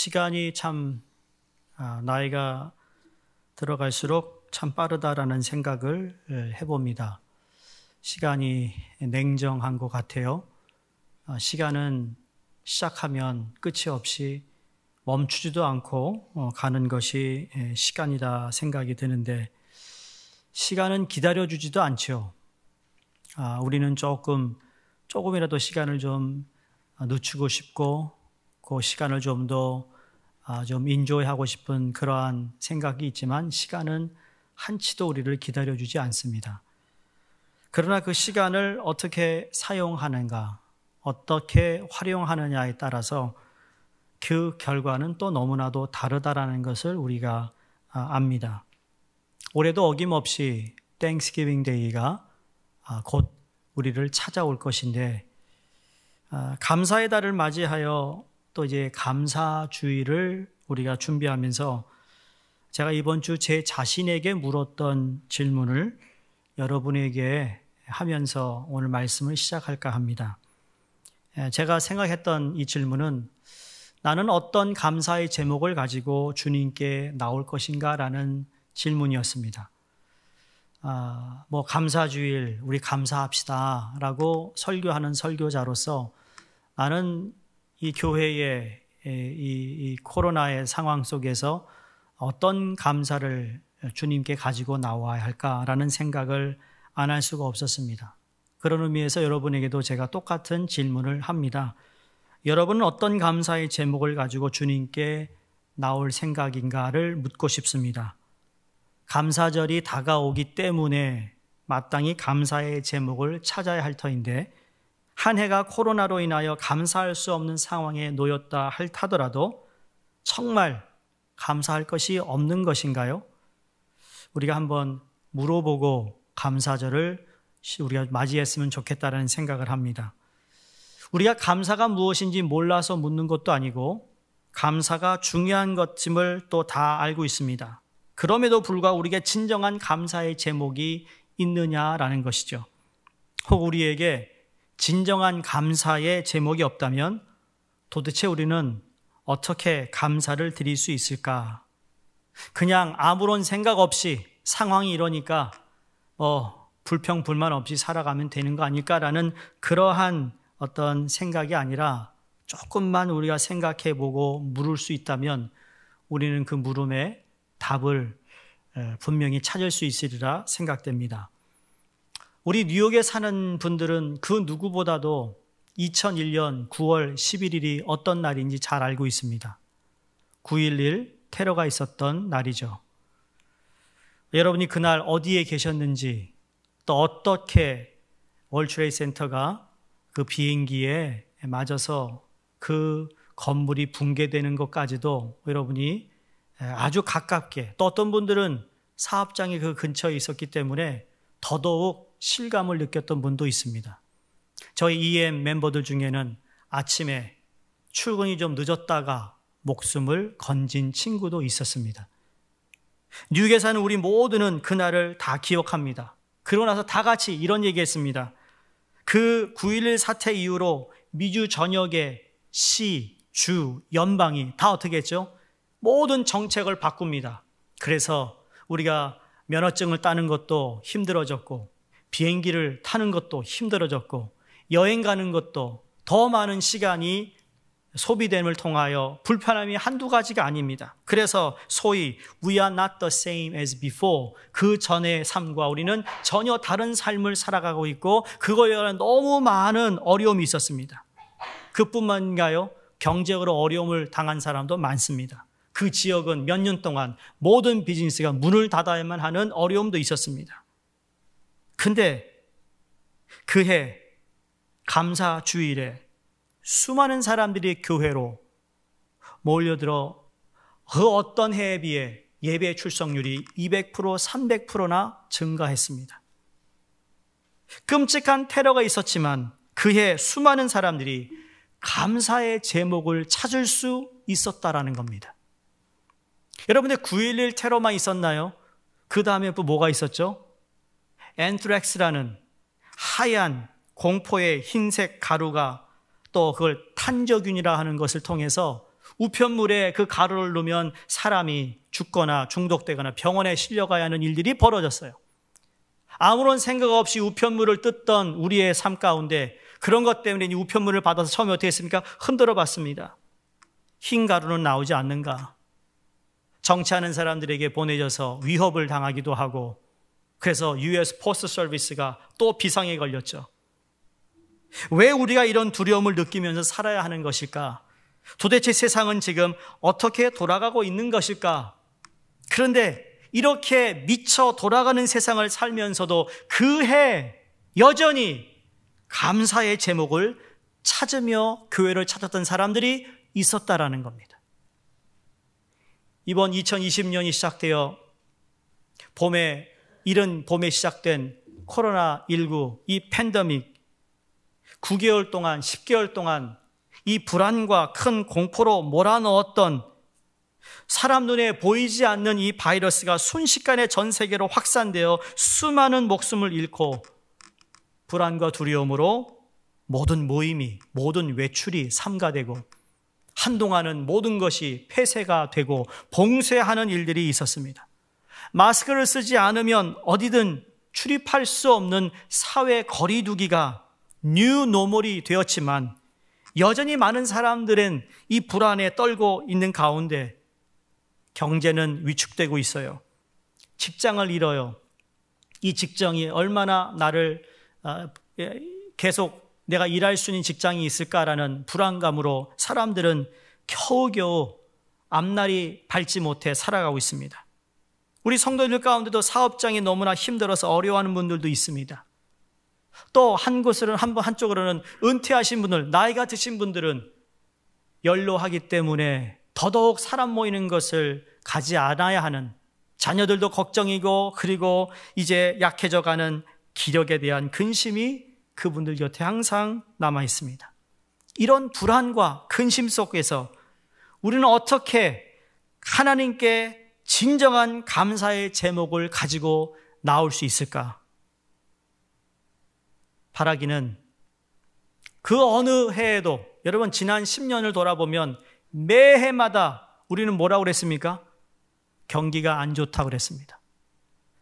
시간이 참 아, 나이가 들어갈수록 참 빠르다라는 생각을 예, 해봅니다. 시간이 냉정한 것 같아요. 아, 시간은 시작하면 끝이 없이 멈추지도 않고 어, 가는 것이 예, 시간이다 생각이 드는데 시간은 기다려주지도 않죠. 아, 우리는 조금 조금이라도 시간을 좀 늦추고 싶고 그 시간을 좀 더좀 아, 인조하고 싶은 그러한 생각이 있지만 시간은 한치도 우리를 기다려주지 않습니다. 그러나 그 시간을 어떻게 사용하는가, 어떻게 활용하느냐에 따라서 그 결과는 또 너무나도 다르다라는 것을 우리가 아, 압니다. 올해도 어김없이 땡스기빙 데이가 아, 곧 우리를 찾아올 것인데 아, 감사의 달을 맞이하여 또 이제 감사주의를 우리가 준비하면서 제가 이번 주 제 자신에게 물었던 질문을 여러분에게 하면서 오늘 말씀을 시작할까 합니다. 예, 제가 생각했던 이 질문은 나는 어떤 감사의 제목을 가지고 주님께 나올 것인가 라는 질문이었습니다. 아, 뭐, 감사주일, 우리 감사합시다 라고 설교하는 설교자로서 나는 이 교회의 이, 코로나의 상황 속에서 어떤 감사를 주님께 가지고 나와야 할까라는 생각을 안 할 수가 없었습니다. 그런 의미에서 여러분에게도 제가 똑같은 질문을 합니다. 여러분은 어떤 감사의 제목을 가지고 주님께 나올 생각인가를 묻고 싶습니다. 감사절이 다가오기 때문에 마땅히 감사의 제목을 찾아야 할 터인데 한 해가 코로나로 인하여 감사할 수 없는 상황에 놓였다 할타더라도 정말 감사할 것이 없는 것인가요? 우리가 한번 물어보고 감사절을 우리가 맞이했으면 좋겠다라는 생각을 합니다. 우리가 감사가 무엇인지 몰라서 묻는 것도 아니고 감사가 중요한 것임을 또 다 알고 있습니다. 그럼에도 불구하고 우리에게 진정한 감사의 제목이 있느냐라는 것이죠. 혹 우리에게 진정한 감사의 제목이 없다면 도대체 우리는 어떻게 감사를 드릴 수 있을까? 그냥 아무런 생각 없이 상황이 이러니까 어, 불평 불만 없이 살아가면 되는 거 아닐까라는 그러한 어떤 생각이 아니라 조금만 우리가 생각해 보고 물을 수 있다면 우리는 그 물음에 답을 분명히 찾을 수 있으리라 생각됩니다. 우리 뉴욕에 사는 분들은 그 누구보다도 2001년 9월 11일이 어떤 날인지 잘 알고 있습니다. 9.11 테러가 있었던 날이죠. 여러분이 그날 어디에 계셨는지 또 어떻게 월트레이 센터가 그 비행기에 맞아서 그 건물이 붕괴되는 것까지도 여러분이 아주 가깝게 또 어떤 분들은 사업장이 그 근처에 있었기 때문에 더더욱 실감을 느꼈던 분도 있습니다. 저희 EM 멤버들 중에는 아침에 출근이 좀 늦었다가 목숨을 건진 친구도 있었습니다. 뉴욕에 사는 우리 모두는 그날을 다 기억합니다. 그러고 나서 다 같이 이런 얘기 했습니다. 그 9.11 사태 이후로 미주 전역의 시, 주, 연방이 다 어떻게 했죠? 모든 정책을 바꿉니다. 그래서 우리가 면허증을 따는 것도 힘들어졌고, 비행기를 타는 것도 힘들어졌고 여행 가는 것도 더 많은 시간이 소비됨을 통하여 불편함이 한두 가지가 아닙니다. 그래서 소위 we are not the same as before 그 전의 삶과 우리는 전혀 다른 삶을 살아가고 있고 그거에 관한 너무 많은 어려움이 있었습니다. 그뿐만인가요? 경제적으로 어려움을 당한 사람도 많습니다. 그 지역은 몇 년 동안 모든 비즈니스가 문을 닫아야만 하는 어려움도 있었습니다. 근데 그해 감사 주일에 수많은 사람들이 교회로 몰려들어 그 어떤 해에 비해 예배 출석률이 200%, 300%나 증가했습니다. 끔찍한 테러가 있었지만 그 해 수많은 사람들이 감사의 제목을 찾을 수 있었다라는 겁니다. 여러분들 9.11 테러만 있었나요? 그 다음에 또 뭐가 있었죠? 엔트렉스라는 하얀 공포의 흰색 가루가 또 그걸 탄저균이라 하는 것을 통해서 우편물에 그 가루를 넣으면 사람이 죽거나 중독되거나 병원에 실려가야 하는 일들이 벌어졌어요. 아무런 생각 없이 우편물을 뜯던 우리의 삶 가운데 그런 것 때문에 이 우편물을 받아서 처음에 어떻게 했습니까? 흔들어 봤습니다. 흰 가루는 나오지 않는가? 정치하는 사람들에게 보내져서 위협을 당하기도 하고 그래서 US 포스트 서비스가 또 비상에 걸렸죠. 왜 우리가 이런 두려움을 느끼면서 살아야 하는 것일까? 도대체 세상은 지금 어떻게 돌아가고 있는 것일까? 그런데 이렇게 미쳐 돌아가는 세상을 살면서도 그 해 여전히 감사의 제목을 찾으며 교회를 찾았던 사람들이 있었다라는 겁니다. 이번 2020년이 시작되어 봄에 이른 봄에 시작된 코로나19 이 팬데믹 9개월 동안 10개월 동안 이 불안과 큰 공포로 몰아넣었던 사람 눈에 보이지 않는 이 바이러스가 순식간에 전 세계로 확산되어 수많은 목숨을 잃고 불안과 두려움으로 모든 모임이, 모든 외출이 삼가되고 한동안은 모든 것이 폐쇄가 되고 봉쇄하는 일들이 있었습니다. 마스크를 쓰지 않으면 어디든 출입할 수 없는 사회 거리두기가 뉴 노멀이 되었지만 여전히 많은 사람들은 이 불안에 떨고 있는 가운데 경제는 위축되고 있어요. 직장을 잃어요. 이 직장이 얼마나 나를 아, 예, 계속 내가 일할 수 있는 직장이 있을까라는 불안감으로 사람들은 겨우겨우 앞날이 밝지 못해 살아가고 있습니다. 우리 성도들 가운데도 사업장이 너무나 힘들어서 어려워하는 분들도 있습니다. 또 한 곳으로는 한번 한쪽으로는 은퇴하신 분들, 나이가 드신 분들은 연로하기 때문에 더더욱 사람 모이는 것을 가지 않아야 하는 자녀들도 걱정이고 그리고 이제 약해져 가는 기력에 대한 근심이 그분들 곁에 항상 남아 있습니다. 이런 불안과 근심 속에서 우리는 어떻게 하나님께 진정한 감사의 제목을 가지고 나올 수 있을까? 바라기는 그 어느 해에도 여러분 지난 10년을 돌아보면 매해마다 우리는 뭐라고 그랬습니까? 경기가 안 좋다고 그랬습니다.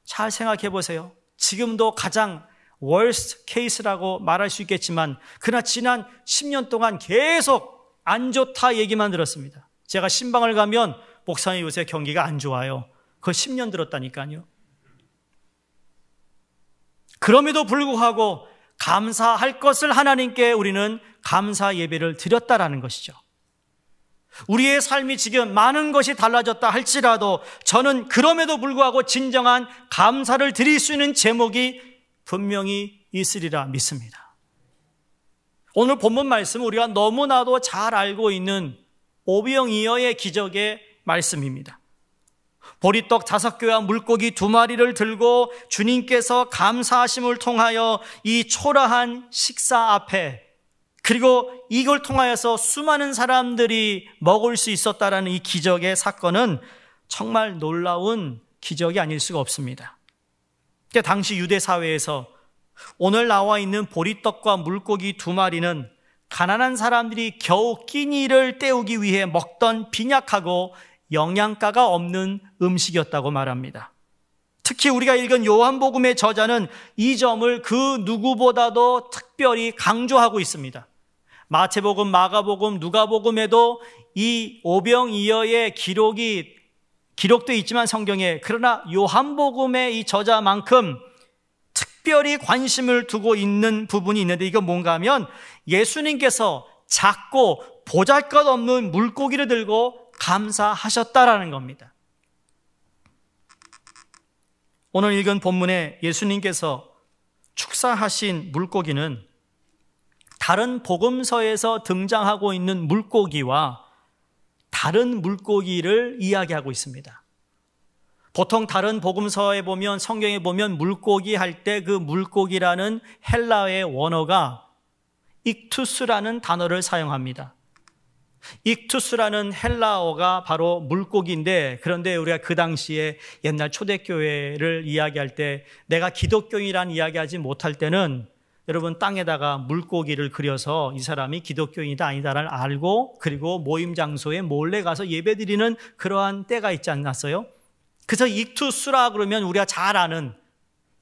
잘 생각해 보세요. 지금도 가장 worst case라고 말할 수 있겠지만 그나 지난 10년 동안 계속 안 좋다 얘기만 들었습니다. 제가 신방을 가면 목사님 요새 경기가 안 좋아요. 그 10년 들었다니까요. 그럼에도 불구하고 감사할 것을 하나님께 우리는 감사 예배를 드렸다라는 것이죠. 우리의 삶이 지금 많은 것이 달라졌다 할지라도 저는 그럼에도 불구하고 진정한 감사를 드릴 수 있는 제목이 분명히 있으리라 믿습니다. 오늘 본문 말씀 우리가 너무나도 잘 알고 있는 오병이어의 기적의 말씀입니다. 보리떡 다섯 개와 물고기 두 마리를 들고 주님께서 감사하심을 통하여 이 초라한 식사 앞에 그리고 이걸 통하여서 수많은 사람들이 먹을 수 있었다라는 이 기적의 사건은 정말 놀라운 기적이 아닐 수가 없습니다. 당시 유대 사회에서 오늘 나와 있는 보리떡과 물고기 두 마리는 가난한 사람들이 겨우 끼니를 때우기 위해 먹던 빈약하고 영양가가 없는 음식이었다고 말합니다. 특히 우리가 읽은 요한복음의 저자는 이 점을 그 누구보다도 특별히 강조하고 있습니다. 마태복음, 마가복음, 누가복음에도 이 오병이어의 기록이 기록도 있지만 성경에 그러나 요한복음의 이 저자만큼 특별히 관심을 두고 있는 부분이 있는데 이건 뭔가 하면 예수님께서 작고 보잘것없는 물고기를 들고 감사하셨다라는 겁니다. 오늘 읽은 본문에 예수님께서 축사하신 물고기는 다른 복음서에서 등장하고 있는 물고기와 다른 물고기를 이야기하고 있습니다. 보통 다른 복음서에 보면 성경에 보면 물고기 할 때 그 물고기라는 헬라의 원어가 익투스라는 단어를 사용합니다. 익투스라는 헬라어가 바로 물고기인데 그런데 우리가 그 당시에 옛날 초대교회를 이야기할 때 내가 기독교인이라는 이야기하지 못할 때는 여러분 땅에다가 물고기를 그려서 이 사람이 기독교인이다 아니다를 알고 그리고 모임 장소에 몰래 가서 예배드리는 그러한 때가 있지 않았어요? 그래서 익투스라 그러면 우리가 잘 아는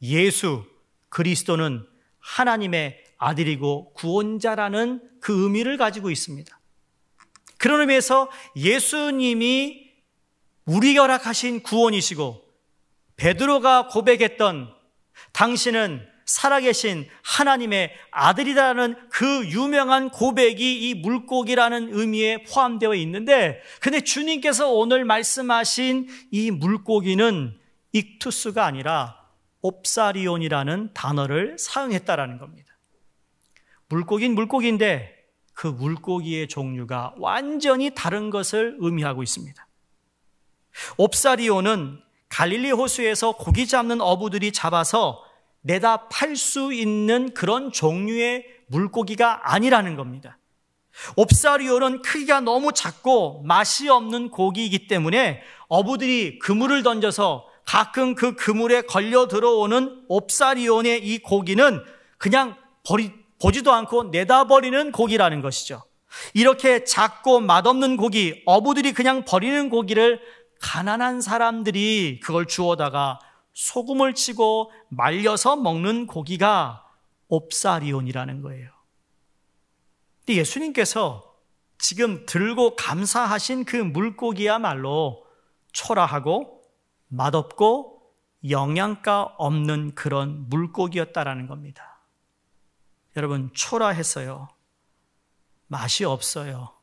예수 그리스도는 하나님의 아들이고 구원자라는 그 의미를 가지고 있습니다. 그런 의미에서 예수님이 우리 결락하신 구원이시고 베드로가 고백했던 당신은 살아계신 하나님의 아들이라는 그 유명한 고백이 이 물고기라는 의미에 포함되어 있는데, 근데 주님께서 오늘 말씀하신 이 물고기는 익투스가 아니라 옵사리온이라는 단어를 사용했다라는 겁니다. 물고긴 물고기인데 그 물고기의 종류가 완전히 다른 것을 의미하고 있습니다. 옵사리오는 갈릴리 호수에서 고기 잡는 어부들이 잡아서 내다 팔 수 있는 그런 종류의 물고기가 아니라는 겁니다. 옵사리오는 크기가 너무 작고 맛이 없는 고기이기 때문에 어부들이 그물을 던져서 가끔 그 그물에 걸려 들어오는 옵사리온의 이 고기는 그냥 버리, 보지도 않고 내다버리는 고기라는 것이죠. 이렇게 작고 맛없는 고기, 어부들이 그냥 버리는 고기를 가난한 사람들이 그걸 주워다가 소금을 치고 말려서 먹는 고기가 옵사리온이라는 거예요. 근데 예수님께서 지금 들고 감사하신 그 물고기야말로 초라하고 맛없고 영양가 없는 그런 물고기였다라는 겁니다. 여러분 초라했어요. 맛이 없어요.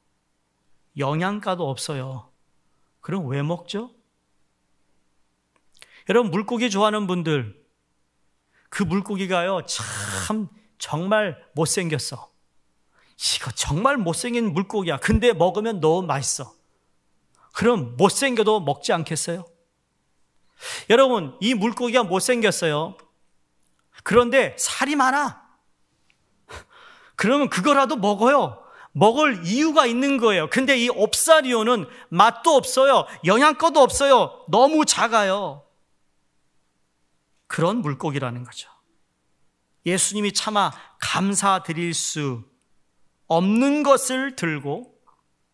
영양가도 없어요. 그럼 왜 먹죠? 여러분 물고기 좋아하는 분들 그 물고기가요 참 정말 못생겼어. 이거 정말 못생긴 물고기야. 근데 먹으면 너무 맛있어. 그럼 못생겨도 먹지 않겠어요? 여러분, 이 물고기가 못생겼어요. 그런데 살이 많아. 그러면 그거라도 먹어요. 먹을 이유가 있는 거예요. 근데 이 옵사리오는 맛도 없어요. 영양가도 없어요. 너무 작아요. 그런 물고기라는 거죠. 예수님이 차마 감사드릴 수 없는 것을 들고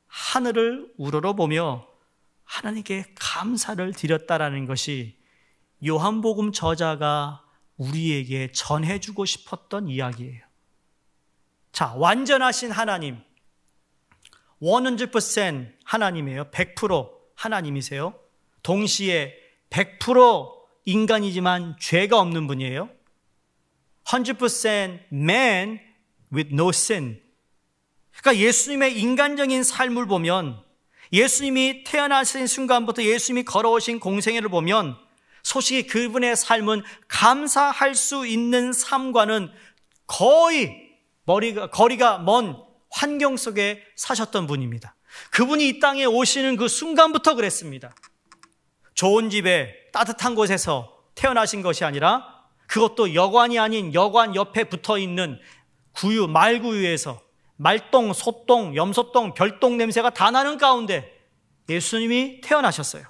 하늘을 우러러보며 하나님께 감사를 드렸다라는 것이 요한복음 저자가 우리에게 전해주고 싶었던 이야기예요. 자, 완전하신 하나님. 100% 하나님이에요. 100% 하나님이세요. 동시에 100% 인간이지만 죄가 없는 분이에요. 100% man with no sin. 그러니까 예수님의 인간적인 삶을 보면 예수님이 태어나신 순간부터 예수님이 걸어오신 공생애를 보면 솔직히 그분의 삶은 감사할 수 있는 삶과는 거의 머리가, 거리가 먼 환경 속에 사셨던 분입니다. 그분이 이 땅에 오시는 그 순간부터 그랬습니다. 좋은 집에 따뜻한 곳에서 태어나신 것이 아니라 그것도 여관이 아닌 여관 옆에 붙어 있는 구유, 말구유에서 말똥, 소똥, 염소똥, 별똥 냄새가 다 나는 가운데 예수님이 태어나셨어요.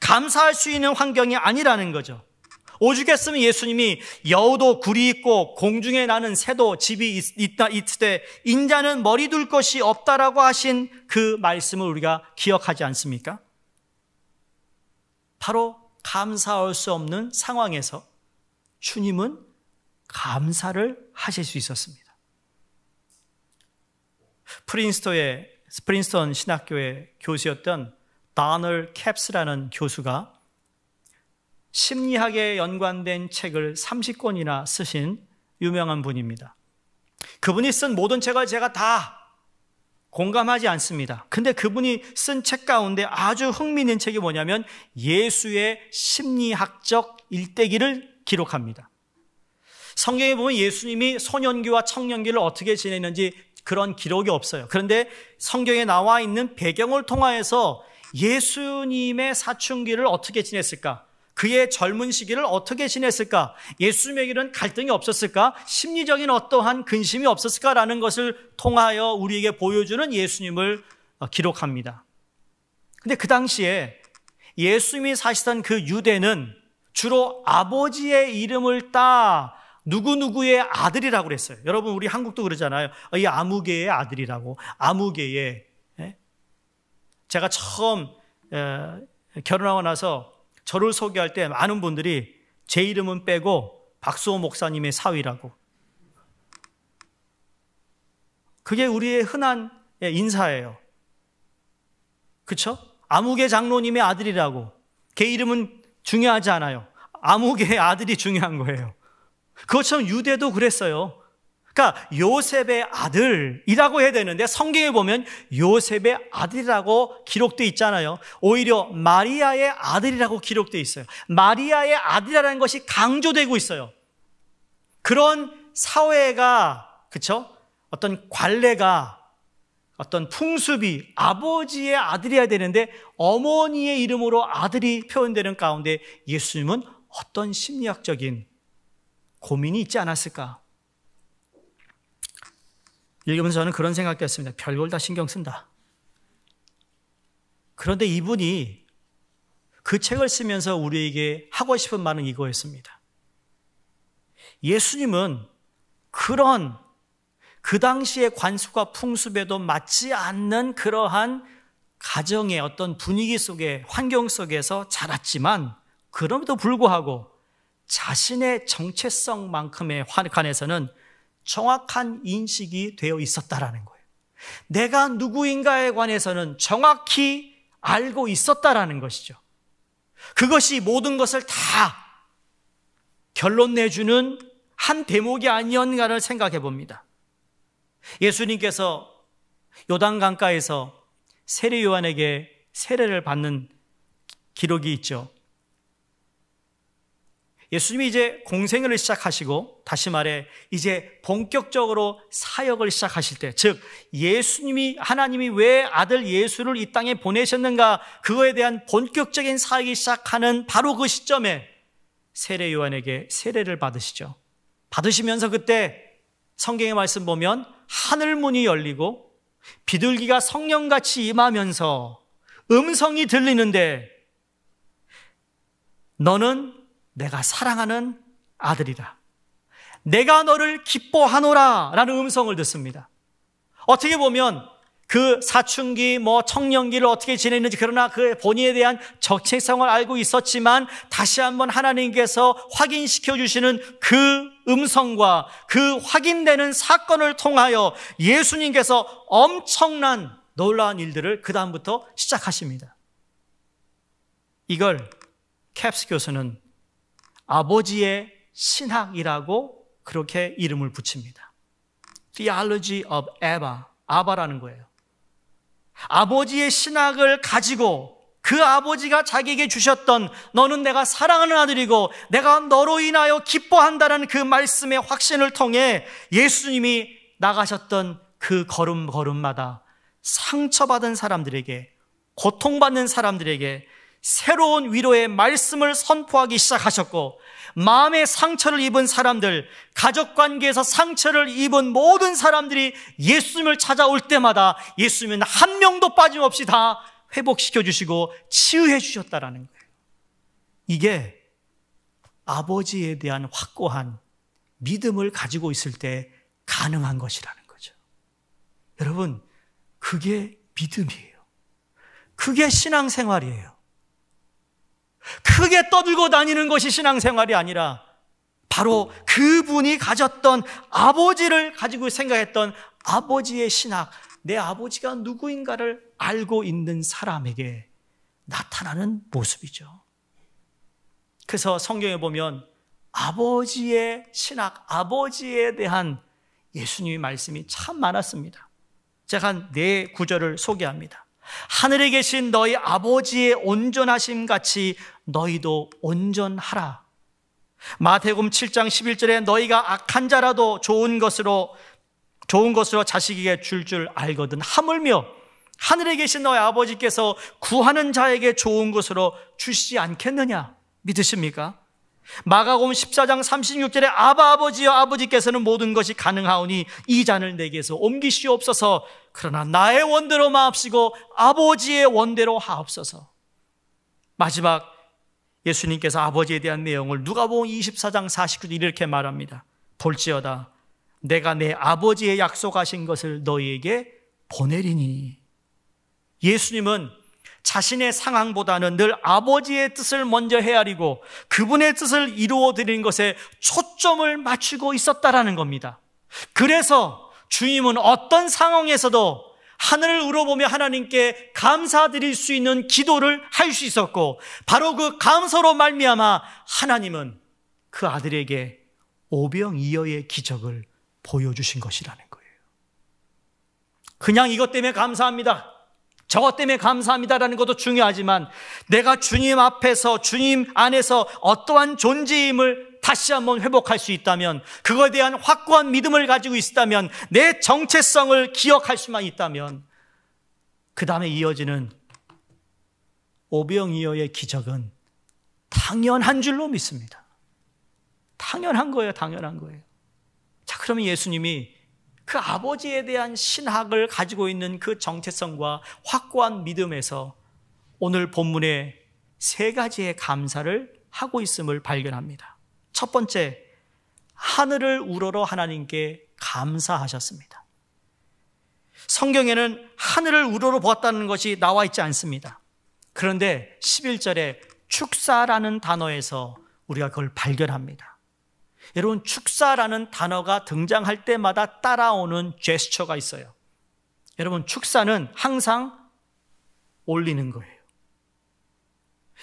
감사할 수 있는 환경이 아니라는 거죠. 오죽했으면 예수님이 여우도 굴이 있고 공중에 나는 새도 집이 있다 이때 인자는 머리 둘 것이 없다라고 하신 그 말씀을 우리가 기억하지 않습니까? 바로 감사할 수 없는 상황에서 주님은 감사를 하실 수 있었습니다. 프린스턴의 프린스턴 신학교의 교수였던 다널 캡스라는 교수가 심리학에 연관된 책을 30권이나 쓰신 유명한 분입니다. 그분이 쓴 모든 책을 제가 다 공감하지 않습니다. 근데 그분이 쓴 책 가운데 아주 흥미있는 책이 뭐냐면 예수의 심리학적 일대기를 기록합니다. 성경에 보면 예수님이 소년기와 청년기를 어떻게 지냈는지 그런 기록이 없어요. 그런데 성경에 나와 있는 배경을 통하여서 예수님의 사춘기를 어떻게 지냈을까? 그의 젊은 시기를 어떻게 지냈을까? 예수님의 길은 갈등이 없었을까? 심리적인 어떠한 근심이 없었을까라는 것을 통하여 우리에게 보여주는 예수님을 어, 기록합니다. 근데 그 당시에 예수님이 사시던 그 유대는 주로 아버지의 이름을 따 누구누구의 아들이라고 그랬어요. 여러분, 우리 한국도 그러잖아요. 어, 이 아무개의 아들이라고. 아무개의. 예? 제가 처음 어, 결혼하고 나서 저를 소개할 때 많은 분들이 제 이름은 빼고 박수호 목사님의 사위라고. 그게 우리의 흔한 예, 인사예요. 그쵸? 아무개 장로님의 아들이라고. 걔 이름은 중요하지 않아요. 아무개의 아들이 중요한 거예요. 그것처럼 유대도 그랬어요. 그러니까 요셉의 아들이라고 해야 되는데 성경에 보면 요셉의 아들이라고 기록돼 있잖아요. 오히려 마리아의 아들이라고 기록돼 있어요. 마리아의 아들이라는 것이 강조되고 있어요. 그런 사회가 그렇죠? 어떤 관례가 어떤 풍습이 아버지의 아들이어야 되는데 어머니의 이름으로 아들이 표현되는 가운데 예수님은 어떤 심리학적인 고민이 있지 않았을까? 읽으면서 저는 그런 생각도 했습니다. 별걸 다 신경 쓴다. 그런데 이분이 그 책을 쓰면서 우리에게 하고 싶은 말은 이거였습니다. 예수님은 그런 그 당시의 관수가 풍습에도 맞지 않는 그러한 가정의 어떤 분위기 속에 환경 속에서 자랐지만 그럼에도 불구하고 자신의 정체성만큼의 환관에서는 정확한 인식이 되어 있었다라는 거예요. 내가 누구인가에 관해서는 정확히 알고 있었다라는 것이죠. 그것이 모든 것을 다 결론 내주는 한 대목이 아니었는가를 생각해 봅니다. 예수님께서 요단 강가에서 세례 요한에게 세례를 받는 기록이 있죠. 예수님이 이제 공생을 시작하시고 다시 말해 이제 본격적으로 사역을 시작하실 때 즉 예수님이 하나님이 왜 아들 예수를 이 땅에 보내셨는가 그거에 대한 본격적인 사역이 시작하는 바로 그 시점에 세례 요한에게 세례를 받으시죠. 받으시면서 그때 성경의 말씀 보면 하늘 문이 열리고 비둘기가 성령같이 임하면서 음성이 들리는데 너는 내가 사랑하는 아들이라. 내가 너를 기뻐하노라. 라는 음성을 듣습니다. 어떻게 보면 그 사춘기, 뭐 청년기를 어떻게 지냈는지, 그러나 그 본인에 대한 적체성을 알고 있었지만 다시 한번 하나님께서 확인시켜 주시는 그 음성과 그 확인되는 사건을 통하여 예수님께서 엄청난 놀라운 일들을 그다음부터 시작하십니다. 이걸 캡스 교수는 아버지의 신학이라고 그렇게 이름을 붙입니다. Theology of Abba, 아바라는 거예요. 아버지의 신학을 가지고 그 아버지가 자기에게 주셨던 너는 내가 사랑하는 아들이고 내가 너로 인하여 기뻐한다라는 그 말씀의 확신을 통해 예수님이 나가셨던 그 걸음걸음마다 상처받은 사람들에게 고통받는 사람들에게 새로운 위로의 말씀을 선포하기 시작하셨고 마음의 상처를 입은 사람들, 가족 관계에서 상처를 입은 모든 사람들이 예수님을 찾아올 때마다 예수님은 한 명도 빠짐없이 다 회복시켜 주시고 치유해 주셨다라는 거예요. 이게 아버지에 대한 확고한 믿음을 가지고 있을 때 가능한 것이라는 거죠. 여러분, 그게 믿음이에요. 그게 신앙생활이에요. 크게 떠들고 다니는 것이 신앙생활이 아니라 바로 그분이 가졌던 아버지를 가지고 생각했던 아버지의 신학, 내 아버지가 누구인가를 알고 있는 사람에게 나타나는 모습이죠. 그래서 성경에 보면 아버지의 신학, 아버지에 대한 예수님의 말씀이 참 많았습니다. 제가 한네 구절을 소개합니다. 하늘에 계신 너희 아버지의 온전하심 같이 너희도 온전하라. 마태음 7장 11절에 너희가 악한 자라도 좋은 것으로 좋은 것으로 자식에게 줄줄 줄 알거든 하물며 하늘에 계신 너희 아버지께서 구하는 자에게 좋은 것으로 주시지 않겠느냐 믿으십니까? 마가복 14장 36절에 아바 아버지여 아버지께서는 모든 것이 가능하오니 이 잔을 내게서 옮기시옵소서 그러나 나의 원대로 마옵시고 아버지의 원대로 하옵소서. 마지막 예수님께서 아버지에 대한 내용을 누가복음 24장 49절 이렇게 말합니다. 볼지어다 내가 내 아버지의 약속하신 것을 너희에게 보내리니 예수님은 자신의 상황보다는 늘 아버지의 뜻을 먼저 헤아리고 그분의 뜻을 이루어 드리는 것에 초점을 맞추고 있었다라는 겁니다. 그래서 주님은 어떤 상황에서도 하늘을 우러보며 하나님께 감사드릴 수 있는 기도를 할 수 있었고 바로 그 감사로 말미암아 하나님은 그 아들에게 오병이어의 기적을 보여주신 것이라는 거예요. 그냥 이것 때문에 감사합니다. 저것 때문에 감사합니다라는 것도 중요하지만 내가 주님 앞에서 주님 안에서 어떠한 존재임을 다시 한번 회복할 수 있다면, 그거에 대한 확고한 믿음을 가지고 있다면, 내 정체성을 기억할 수만 있다면, 그 다음에 이어지는 오병이어의 기적은 당연한 줄로 믿습니다. 당연한 거예요, 당연한 거예요. 자, 그러면 예수님이 그 아버지에 대한 신학을 가지고 있는 그 정체성과 확고한 믿음에서 오늘 본문에 세 가지의 감사를 하고 있음을 발견합니다. 첫 번째, 하늘을 우러러 하나님께 감사하셨습니다. 성경에는 하늘을 우러러 보았다는 것이 나와 있지 않습니다. 그런데 11절에 축사라는 단어에서 우리가 그걸 발견합니다. 여러분, 축사라는 단어가 등장할 때마다 따라오는 제스처가 있어요. 여러분, 축사는 항상 올리는 거예요.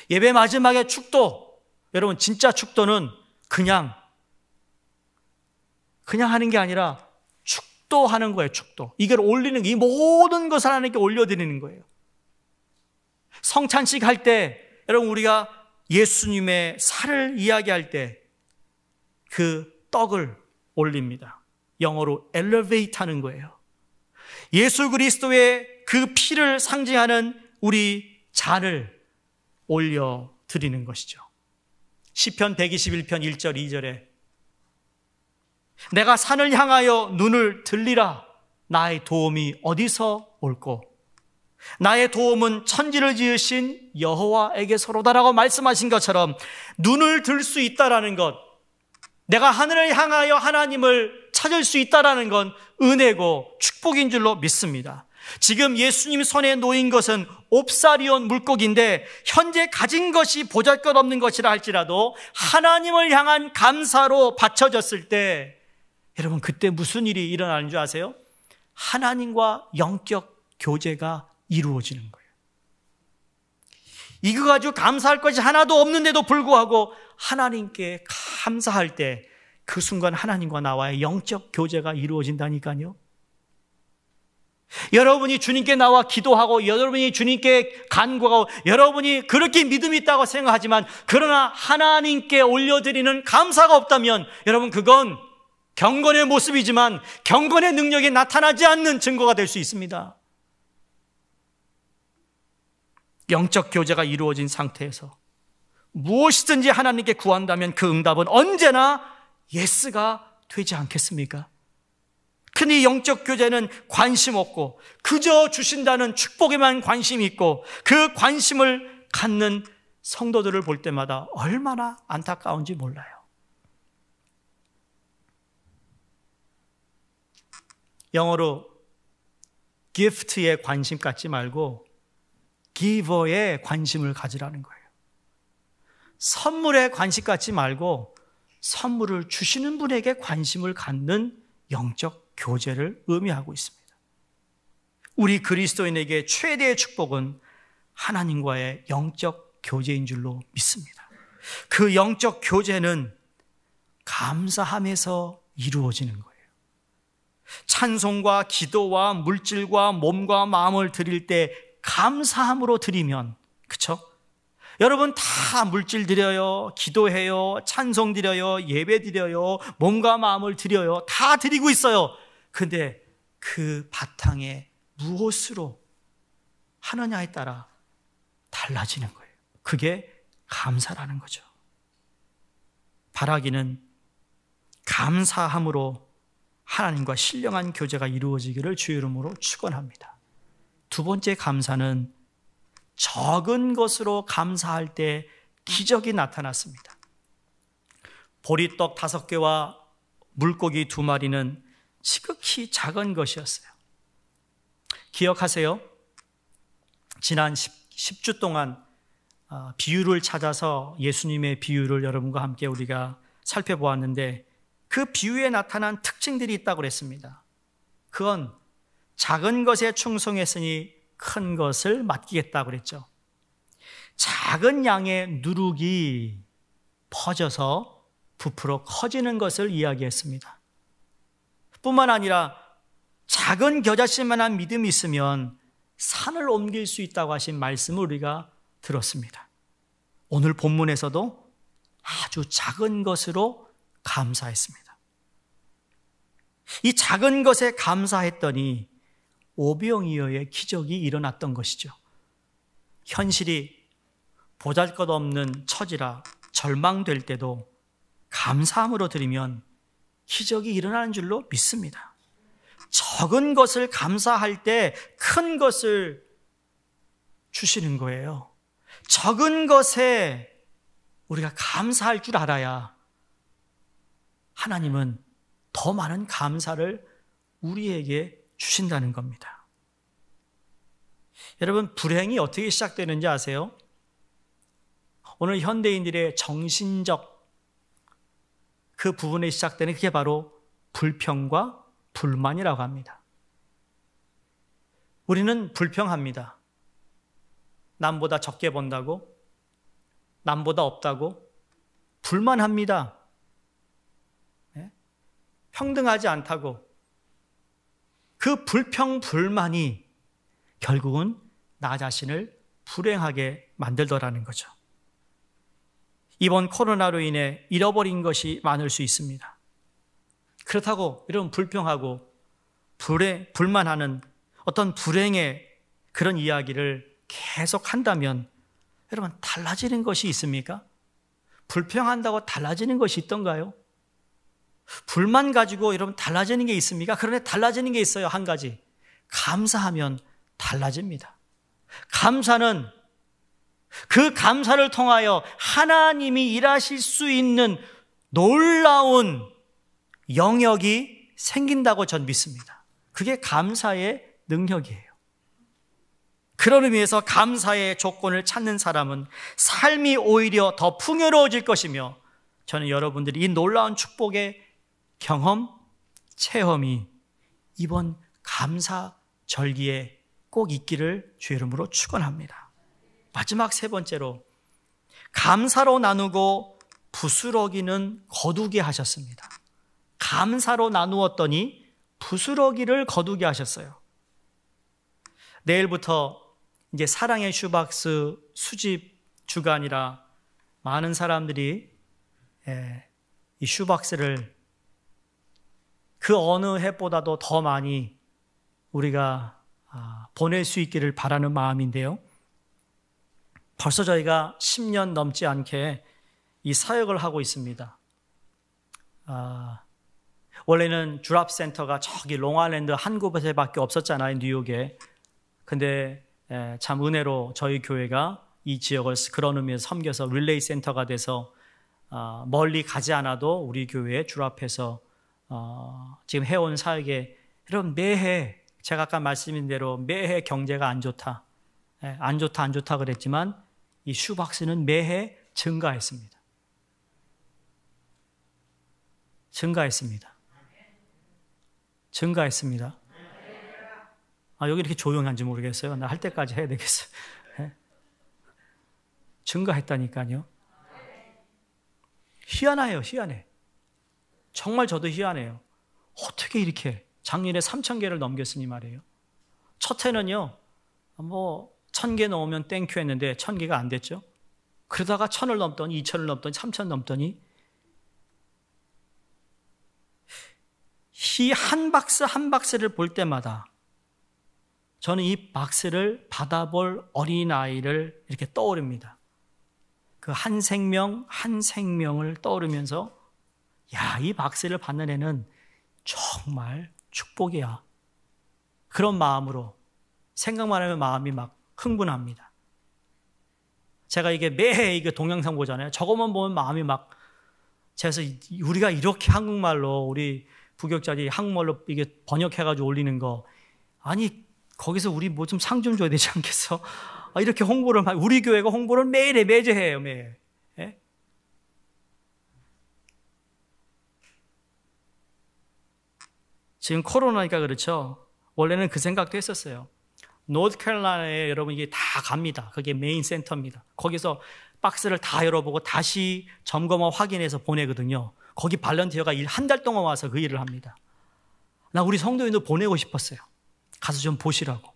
예배 마지막에 축도, 여러분, 진짜 축도는 그냥 그냥 하는 게 아니라 축도하는 거예요. 축도. 이걸 올리는 게 이 모든 것을 하나님께 올려드리는 거예요. 성찬식 할 때 여러분 우리가 예수님의 살을 이야기할 때 그 떡을 올립니다. 영어로 엘 l 베이 a 하는 거예요. 예수 그리스도의 그 피를 상징하는 우리 잔을 올려 드리는 것이죠. 시편 121편 1절 2절에 내가 산을 향하여 눈을 들리라 나의 도움이 어디서 올꼬 나의 도움은 천지를 지으신 여호와에게서로다라고 말씀하신 것처럼 눈을 들 수 있다라는 것 내가 하늘을 향하여 하나님을 찾을 수 있다라는 건 은혜고 축복인 줄로 믿습니다. 지금 예수님 손에 놓인 것은 옵사리온 물고기인데 현재 가진 것이 보잘것없는 것이라 할지라도 하나님을 향한 감사로 바쳐졌을 때 여러분 그때 무슨 일이 일어나는 줄 아세요? 하나님과 영적 교제가 이루어지는 거예요. 이거 가지고 감사할 것이 하나도 없는데도 불구하고 하나님께 감사할 때 그 순간 하나님과 나와의 영적 교제가 이루어진다니까요. 여러분이 주님께 나와 기도하고 여러분이 주님께 간구하고 여러분이 그렇게 믿음이 있다고 생각하지만 그러나 하나님께 올려드리는 감사가 없다면 여러분 그건 경건의 모습이지만 경건의 능력이 나타나지 않는 증거가 될 수 있습니다. 영적 교제가 이루어진 상태에서 무엇이든지 하나님께 구한다면 그 응답은 언제나 예스가 되지 않겠습니까? 흔히 영적 교제는 관심 없고 그저 주신다는 축복에만 관심이 있고 그 관심을 갖는 성도들을 볼 때마다 얼마나 안타까운지 몰라요. 영어로 gift에 관심 갖지 말고 giver에 관심을 가지라는 거예요. 선물에 관심 갖지 말고 선물을 주시는 분에게 관심을 갖는 영적 교제를 의미하고 있습니다. 우리 그리스도인에게 최대의 축복은 하나님과의 영적 교제인 줄로 믿습니다. 그 영적 교제는 감사함에서 이루어지는 거예요. 찬송과 기도와 물질과 몸과 마음을 드릴 때 감사함으로 드리면 그쵸? 여러분 다 물질 드려요, 기도해요, 찬송 드려요, 예배 드려요, 몸과 마음을 드려요. 다 드리고 있어요. 근데 그 바탕에 무엇으로 하느냐에 따라 달라지는 거예요. 그게 감사라는 거죠. 바라기는 감사함으로 하나님과 신령한 교제가 이루어지기를 주 이름으로 축원합니다. 두 번째 감사는 적은 것으로 감사할 때 기적이 나타났습니다. 보리떡 다섯 개와 물고기 두 마리는 지극히 작은 것이었어요. 기억하세요? 지난 10, 주 동안 어, 비유를 찾아서 예수님의 비유를 여러분과 함께 우리가 살펴보았는데 그 비유에 나타난 특징들이 있다고 그랬습니다. 그건 작은 것에 충성했으니 큰 것을 맡기겠다 그랬죠. 작은 양의 누룩이 퍼져서 부풀어 커지는 것을 이야기했습니다. 뿐만 아니라 작은 겨자씨만한 믿음이 있으면 산을 옮길 수 있다고 하신 말씀을 우리가 들었습니다. 오늘 본문에서도 아주 작은 것으로 감사했습니다. 이 작은 것에 감사했더니 오병이어의 기적이 일어났던 것이죠. 현실이 보잘것없는 처지라 절망될 때도 감사함으로 드리면 기적이 일어나는 줄로 믿습니다. 적은 것을 감사할 때 큰 것을 주시는 거예요. 적은 것에 우리가 감사할 줄 알아야 하나님은 더 많은 감사를 우리에게 주신다는 겁니다. 여러분, 불행이 어떻게 시작되는지 아세요? 오늘 현대인들의 정신적 그 부분에 시작되는 그게 바로 불평과 불만이라고 합니다. 우리는 불평합니다. 남보다 적게 번다고, 남보다 없다고, 불만합니다. 예? 평등하지 않다고. 그 불평, 불만이 결국은 나 자신을 불행하게 만들더라는 거죠. 이번 코로나로 인해 잃어버린 것이 많을 수 있습니다. 그렇다고 이런 불평하고 불에 불만하는 어떤 불행의 그런 이야기를 계속 한다면 여러분 달라지는 것이 있습니까? 불평한다고 달라지는 것이 있던가요? 불만 가지고 여러분 달라지는 게 있습니까? 그런데 달라지는 게 있어요. 한 가지. 감사하면 달라집니다. 감사는 그 감사를 통하여 하나님이 일하실 수 있는 놀라운 영역이 생긴다고 전 믿습니다. 그게 감사의 능력이에요. 그런 의미에서 감사의 조건을 찾는 사람은 삶이 오히려 더 풍요로워질 것이며 저는 여러분들이 이 놀라운 축복의 경험, 체험이 이번 감사 절기에 꼭 있기를 주 이름으로 축원합니다. 마지막 세 번째로 감사로 나누고 부스러기는 거두게 하셨습니다. 감사로 나누었더니 부스러기를 거두게 하셨어요. 내일부터 이제 사랑의 슈박스 수집 주간이라 많은 사람들이 예, 이 슈박스를 그 어느 해보다도 더 많이 우리가 아, 보낼 수 있기를 바라는 마음인데요. 벌써 저희가 10년 넘지 않게 이 사역을 하고 있습니다. 아, 원래는 주랍센터가 저기 롱아랜드 한 곳에밖에 없었잖아요, 뉴욕에. 근데 참 은혜로 저희 교회가 이 지역을 그런 의미에서 섬겨서 릴레이 센터가 돼서 아, 멀리 가지 않아도 우리 교회 에 주랍해서 어, 지금 해온 사역에 이런 매해 제가 아까 말씀인 대로 매해 경제가 안 좋다, 안 좋다, 안 좋다 그랬지만 이슈박스는 매해 증가했습니다. 증가했습니다. 증가했습니다. 아, 여기 이렇게 조용한지 모르겠어요. 나 할 때까지 해야 되겠어. 요 예? 증가했다니까요. 희한해요, 희한해. 정말 저도 희한해요. 어떻게 이렇게 작년에 3 0 0 0 개를 넘겼으니 말이에요. 첫 해는요, 뭐 천개 넘으면 땡큐 했는데 천 개가 안 됐죠. 그러다가 천을 넘더니 이천을 넘더니 삼천 넘더니 이 한 박스 한 박스를 볼 때마다 저는 이 박스를 받아볼 어린아이를 이렇게 떠오릅니다. 그 한 생명, 한 생명을 떠오르면서, 야, 이 박스를 받는 애는 정말 축복이야. 그런 마음으로, 생각만 하면 마음이 막 흥분합니다. 제가 이게 매해 이게 동영상 보잖아요. 저것만 보면 마음이 막 그래서 우리가 이렇게 한국말로 우리 부격자들이 한국말로 이게 번역해가지고 올리는 거 아니 거기서 우리 뭐 좀 상좀 좀 줘야 되지 않겠어? 아, 이렇게 홍보를 우리 교회가 홍보를 매일 해 매주 해요 매일. 예? 지금 코로나니까 그렇죠. 원래는 그 생각도 했었어요. 노스캐롤라나에 여러분 이게 다 갑니다. 그게 메인 센터입니다. 거기서 박스를 다 열어보고 다시 점검하고 확인해서 보내거든요. 거기 발렌티어가 일 한 달 동안 와서 그 일을 합니다. 나 우리 성도인도 보내고 싶었어요. 가서 좀 보시라고.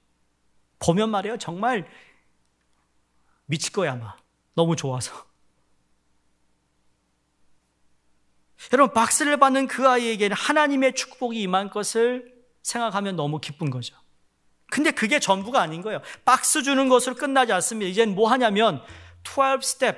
보면 말이에요. 정말 미칠 거야, 아마. 너무 좋아서. 여러분, 박스를 받는 그 아이에게는 하나님의 축복이 임한 것을 생각하면 너무 기쁜 거죠. 근데 그게 전부가 아닌 거예요. 박스 주는 것으로 끝나지 않습니다. 이젠 뭐 하냐면 12 step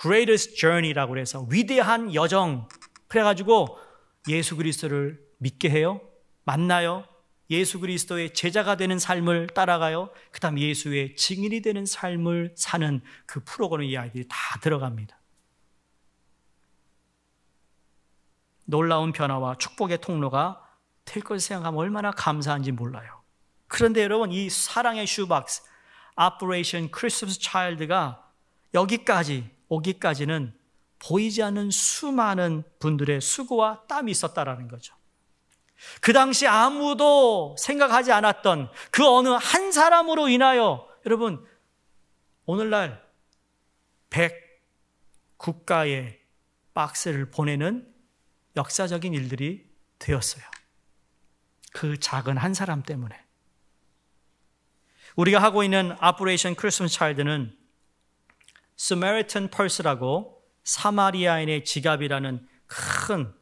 greatest journey라고 해서 위대한 여정 그래 가지고 예수 그리스도를 믿게 해요. 만나요. 예수 그리스도의 제자가 되는 삶을 따라가요. 그다음 예수의 증인이 되는 삶을 사는 그프로그램이아이들이다 들어갑니다. 놀라운 변화와 축복의 통로가 될 것을 생각하면 얼마나 감사한지 몰라요. 그런데 여러분 이 사랑의 슈박스 Operation Christmas Child가 여기까지 오기까지는 보이지 않는 수많은 분들의 수고와 땀이 있었다라는 거죠. 그 당시 아무도 생각하지 않았던 그 어느 한 사람으로 인하여 여러분 오늘날 100 국가의 박스를 보내는 역사적인 일들이 되었어요. 그 작은 한 사람 때문에. 우리가 하고 있는 Operation Christmas Child는 Samaritan Purse라고 사마리아인의 지갑이라는 큰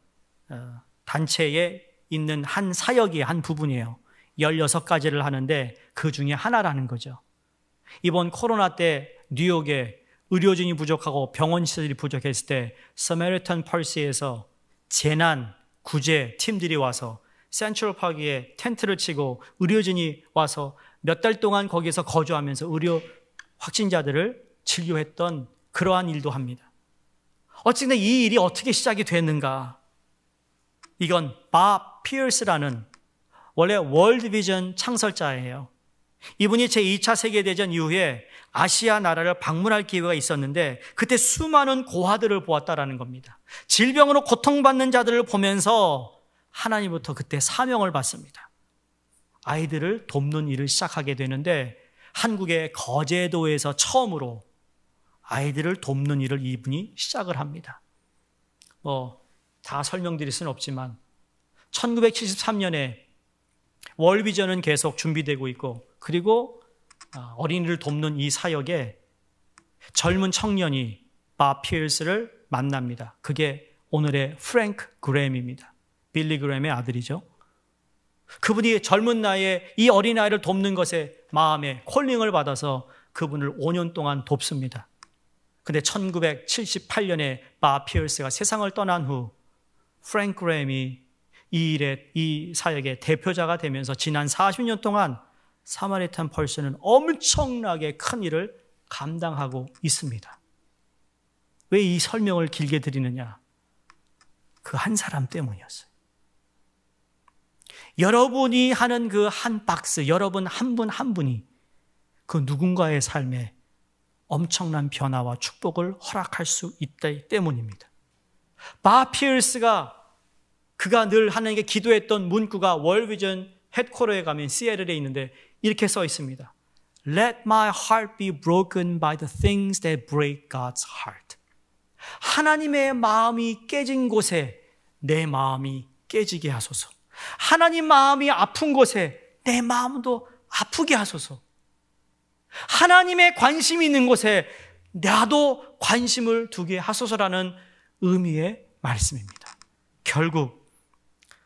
어, 단체에 있는 한사역이한 부분이에요. 16가지를 하는데 그 중에 하나라는 거죠. 이번 코로나 때 뉴욕에 의료진이 부족하고 병원 시설이 부족했을 때 서메르턴 펄스에서 재난 구제 팀들이 와서 센트럴 파기에 텐트를 치고 의료진이 와서 몇달 동안 거기에서 거주하면서 의료 확진자들을 진료했던 그러한 일도 합니다. 어쨌든 이 일이 어떻게 시작이 됐는가? 이건 바 피어스라는 원래 월드비전 창설자예요. 이분이 제2차 세계대전 이후에 아시아 나라를 방문할 기회가 있었는데 그때 수많은 고아들을 보았다라는 겁니다. 질병으로 고통받는 자들을 보면서 하나님부터 그때 사명을 받습니다. 아이들을 돕는 일을 시작하게 되는데 한국의 거제도에서 처음으로 아이들을 돕는 일을 이분이 시작을 합니다. 뭐, 다 설명드릴 수는 없지만 1973년에 월비전은 계속 준비되고 있고 그리고 아, 어린이를 돕는 이 사역에 젊은 청년이 바 피어스를 만납니다. 그게 오늘의 프랭크 그램입니다. 빌리 그램의 아들이죠. 그분이 젊은 나이에 이 어린아이를 돕는 것에 마음에 콜링을 받아서 그분을 5년 동안 돕습니다. 근데 1978년에 바 피어스가 세상을 떠난 후 프랭크 램이 이 일에 이 사역의 대표자가 되면서 지난 40년 동안 사마리탄 펄스는 엄청나게 큰 일을 감당하고 있습니다. 왜 이 설명을 길게 드리느냐? 그 한 사람 때문이었어요. 여러분이 하는 그 한 박스, 여러분 한 분한 한 분이 그 누군가의 삶에 엄청난 변화와 축복을 허락할 수 있기 때문입니다. 바 피어스가 그가 늘 하나님께 기도했던 문구가 월비전 헤드코러에 가면 시애틀에 있는데 이렇게 써 있습니다. Let my heart be broken by the things that break God's heart. 하나님의 마음이 깨진 곳에 내 마음이 깨지게 하소서. 하나님 마음이 아픈 곳에 내 마음도 아프게 하소서. 하나님의 관심이 있는 곳에 나도 관심을 두게 하소서라는 의미의 말씀입니다. 결국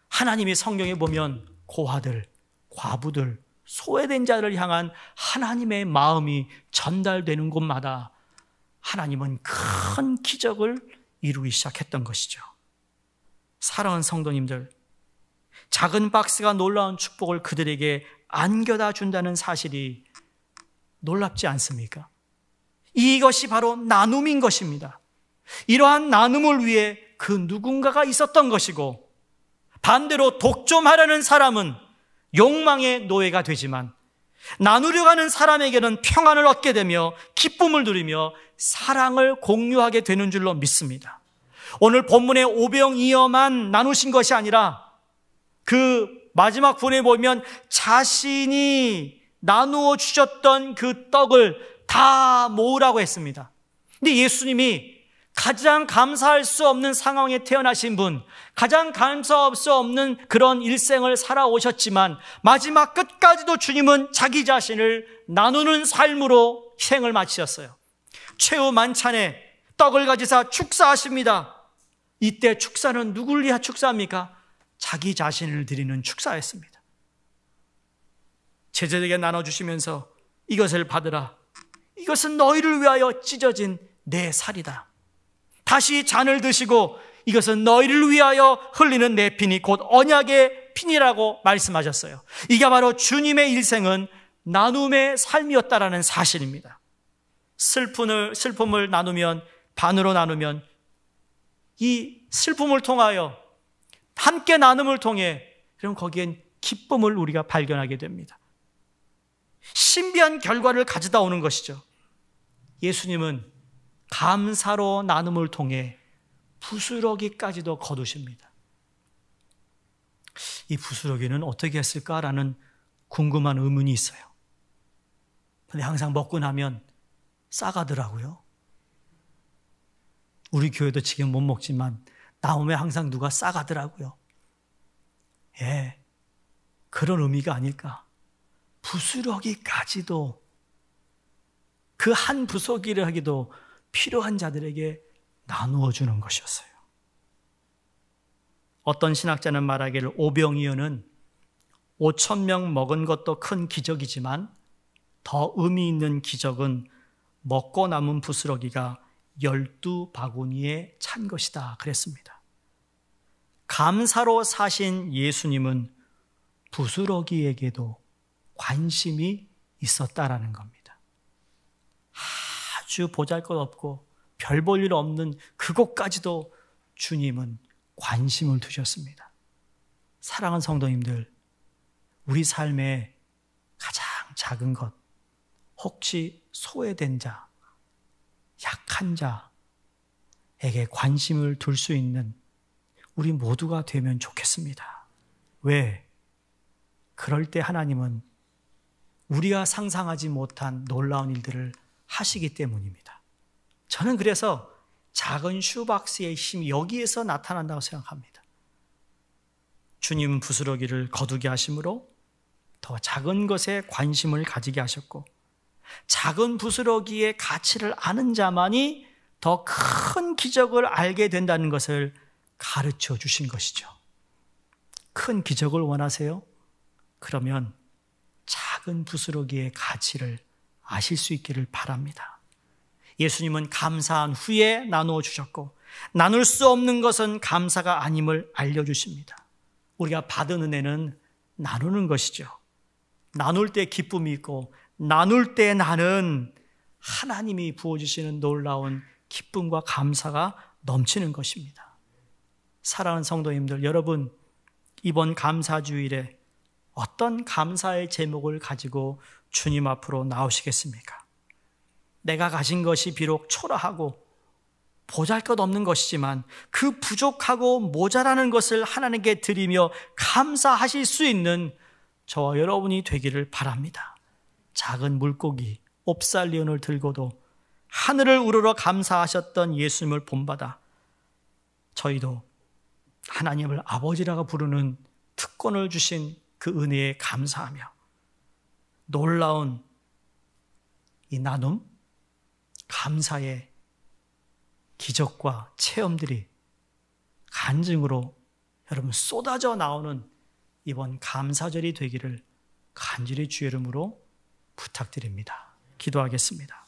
하나님이 성경에 보면 고아들, 과부들, 소외된 자를 향한 하나님의 마음이 전달되는 곳마다 하나님은 큰 기적을 이루기 시작했던 것이죠. 사랑하는 성도님들, 작은 박스가 놀라운 축복을 그들에게 안겨다 준다는 사실이 놀랍지 않습니까? 이것이 바로 나눔인 것입니다. 이러한 나눔을 위해 그 누군가가 있었던 것이고 반대로 독점하려는 사람은 욕망의 노예가 되지만 나누려 가는 사람에게는 평안을 얻게 되며 기쁨을 누리며 사랑을 공유하게 되는 줄로 믿습니다. 오늘 본문의 오병이어만 나누신 것이 아니라 그 마지막 분에 보면 자신이 나누어 주셨던 그 떡을 다 모으라고 했습니다. 근데 예수님이 가장 감사할 수 없는 상황에 태어나신 분, 가장 감사할 수 없는 그런 일생을 살아오셨지만 마지막 끝까지도 주님은 자기 자신을 나누는 삶으로 희 생을 마치셨어요. 최후 만찬에 떡을 가지사 축사하십니다. 이때 축사는 누굴 위한 축사합니까 자기 자신을 드리는 축사였습니다. 제자들에게 나눠주시면서 이것을 받으라. 이것은 너희를 위하여 찢어진 내 살이다. 다시 잔을 드시고 이것은 너희를 위하여 흘리는 내 피니 곧 언약의 피니라고 말씀하셨어요. 이게 바로 주님의 일생은 나눔의 삶이었다라는 사실입니다. 슬픔을, 슬픔을 나누면, 반으로 나누면, 이 슬픔을 통하여 함께 나눔을 통해 그럼 거기엔 기쁨을 우리가 발견하게 됩니다. 신비한 결과를 가져다 오는 것이죠. 예수님은 감사로 나눔을 통해 부스러기까지도 거두십니다. 이 부스러기는 어떻게 했을까라는 궁금한 의문이 있어요. 근데 항상 먹고 나면 싸가더라고요. 우리 교회도 지금 못 먹지만 나오면 항상 누가 싸가더라고요. 예. 그런 의미가 아닐까. 부스러기까지도 그 한 부서기를 하기도 필요한 자들에게 나누어 주는 것이었어요. 어떤 신학자는 말하기를 오병이어는 5천 명 먹은 것도 큰 기적이지만 더 의미 있는 기적은 먹고 남은 부스러기가 열두 바구니에 찬 것이다 그랬습니다. 감사로 사신 예수님은 부스러기에게도 관심이 있었다라는 겁니다. 아주 보잘것없고 별 볼 일 없는 그곳까지도 주님은 관심을 두셨습니다. 사랑하는 성도님들, 우리 삶에 가장 작은 것, 혹시 소외된 자, 약한 자에게 관심을 둘 수 있는 우리 모두가 되면 좋겠습니다. 왜? 그럴 때 하나님은 우리가 상상하지 못한 놀라운 일들을 하시기 때문입니다. 저는 그래서 작은 슈박스의 힘이 여기에서 나타난다고 생각합니다. 주님 부스러기를 거두게 하심으로 더 작은 것에 관심을 가지게 하셨고 작은 부스러기의 가치를 아는 자만이 더 큰 기적을 알게 된다는 것을 가르쳐 주신 것이죠. 큰 기적을 원하세요? 그러면 작은 부스러기의 가치를 아실 수 있기를 바랍니다. 예수님은 감사한 후에 나누어 주셨고, 나눌 수 없는 것은 감사가 아님을 알려주십니다. 우리가 받은 은혜는 나누는 것이죠. 나눌 때 기쁨이 있고, 나눌 때 나는 하나님이 부어주시는 놀라운 기쁨과 감사가 넘치는 것입니다. 사랑하는 성도님들, 여러분, 이번 감사주일에 어떤 감사의 제목을 가지고 주님 앞으로 나오시겠습니까? 내가 가진 것이 비록 초라하고 보잘 것 없는 것이지만 그 부족하고 모자라는 것을 하나님께 드리며 감사하실 수 있는 저와 여러분이 되기를 바랍니다. 작은 물고기, 옵살리온을 들고도 하늘을 우러러 감사하셨던 예수님을 본받아 저희도 하나님을 아버지라고 부르는 특권을 주신 그 은혜에 감사하며 놀라운 이 나눔, 감사의 기적과 체험들이 간증으로 여러분 쏟아져 나오는 이번 감사절이 되기를 간절히 주의 이름으로 부탁드립니다. 기도하겠습니다.